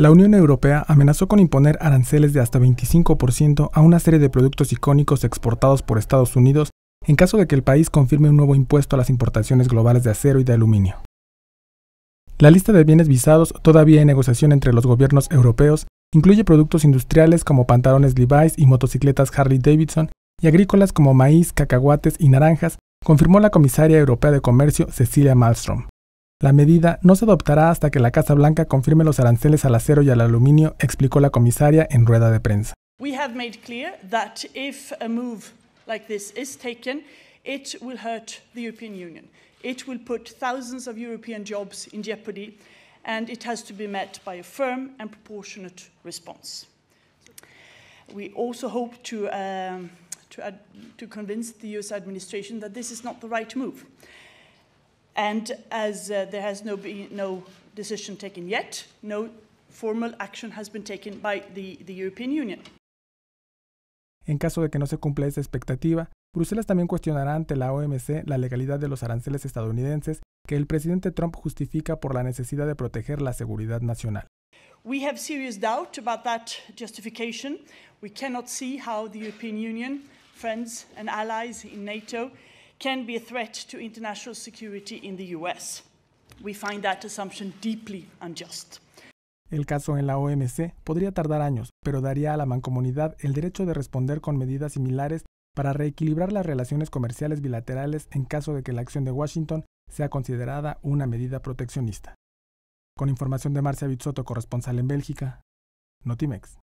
La Unión Europea amenazó con imponer aranceles de hasta 25% a una serie de productos icónicos exportados por Estados Unidos en caso de que el país confirme un nuevo impuesto a las importaciones globales de acero y de aluminio. La lista de bienes visados, todavía en negociación entre los gobiernos europeos, incluye productos industriales como pantalones Levi's y motocicletas Harley Davidson y agrícolas como maíz, cacahuates y naranjas, confirmó la comisaria europea de comercio Cecilia Malmström. La medida no se adoptará hasta que la Casa Blanca confirme los aranceles al acero y al aluminio, explicó la comisaria en rueda de prensa. We have made clear that if a move like this is taken, it will hurt the European Union. It will put thousands of European jobs in jeopardy, and it has to be met by a firm and proportionate response. We also hope to, um, to, to convince the US administration that this is not the right move. And as uh, there has no, be, no decision taken yet, no formal action has been taken by the, the European Union. En caso de que no se cumpla esa expectativa, Bruselas también cuestionará ante la OMC la legalidad de los aranceles estadounidenses que el presidente Trump justifica por la necesidad de proteger la seguridad nacional. We have serious doubt about that justification. We cannot see how the European Union, friends and allies in NATO can be a threat to international security in the US. We find that assumption deeply unjust. El caso en la OMC podría tardar años, pero daría a la mancomunidad el derecho de responder con medidas similares para reequilibrar las relaciones comerciales bilaterales en caso de que la acción de Washington sea considerada una medida proteccionista. Con información de Marcia Bizzotto, corresponsal en Bélgica, Notimex.